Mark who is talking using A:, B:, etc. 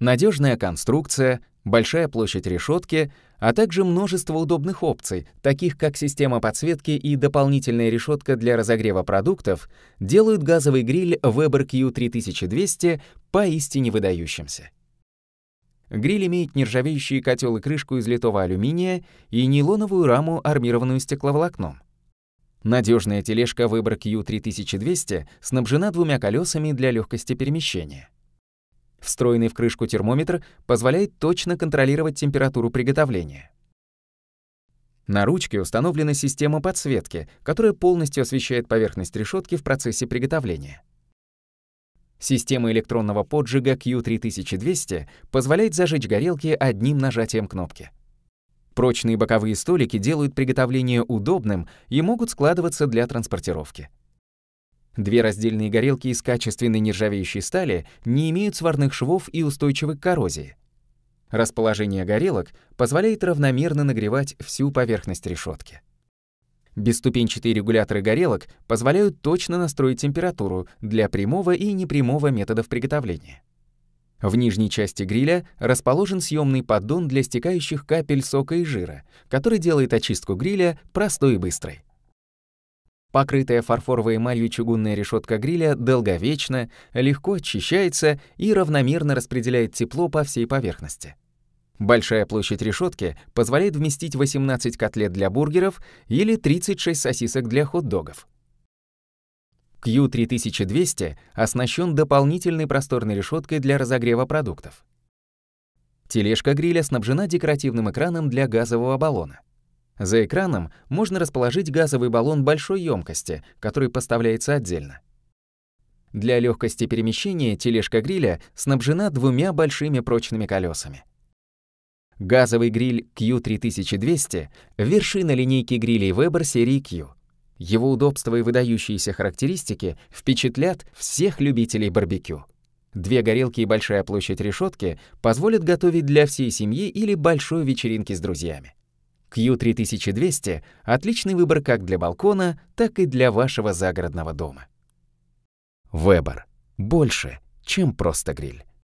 A: Надежная конструкция, большая площадь решетки, а также множество удобных опций, таких как система подсветки и дополнительная решетка для разогрева продуктов, делают газовый гриль Weber Q3200 поистине выдающимся. Гриль имеет нержавеющие котел и крышку из литого алюминия и нейлоновую раму, армированную стекловолокном. Надежная тележка Weber Q3200 снабжена двумя колесами для легкости перемещения. Встроенный в крышку термометр позволяет точно контролировать температуру приготовления. На ручке установлена система подсветки, которая полностью освещает поверхность решетки в процессе приготовления. Система электронного поджига Q3200 позволяет зажечь горелки одним нажатием кнопки. Прочные боковые столики делают приготовление удобным и могут складываться для транспортировки. Две раздельные горелки из качественной нержавеющей стали не имеют сварных швов и устойчивы к коррозии. Расположение горелок позволяет равномерно нагревать всю поверхность решетки. Бесступенчатые регуляторы горелок позволяют точно настроить температуру для прямого и непрямого методов приготовления. В нижней части гриля расположен съемный поддон для стекающих капель сока и жира, который делает очистку гриля простой и быстрой. Покрытая фарфоровой эмалью чугунная решетка гриля долговечна, легко очищается и равномерно распределяет тепло по всей поверхности. Большая площадь решетки позволяет вместить 18 котлет для бургеров или 36 сосисок для хот-догов. Q3200 оснащен дополнительной просторной решеткой для разогрева продуктов. Тележка гриля снабжена декоративным экраном для газового баллона. За экраном можно расположить газовый баллон большой емкости, который поставляется отдельно. Для легкости перемещения тележка гриля снабжена двумя большими прочными колесами. Газовый гриль Q3200 — вершина линейки грилей Weber серии Q. Его удобство и выдающиеся характеристики впечатлят всех любителей барбекю. Две горелки и большая площадь решетки позволят готовить для всей семьи или большой вечеринки с друзьями. Q3200 — отличный выбор как для балкона, так и для вашего загородного дома. Выбор Больше, чем просто гриль.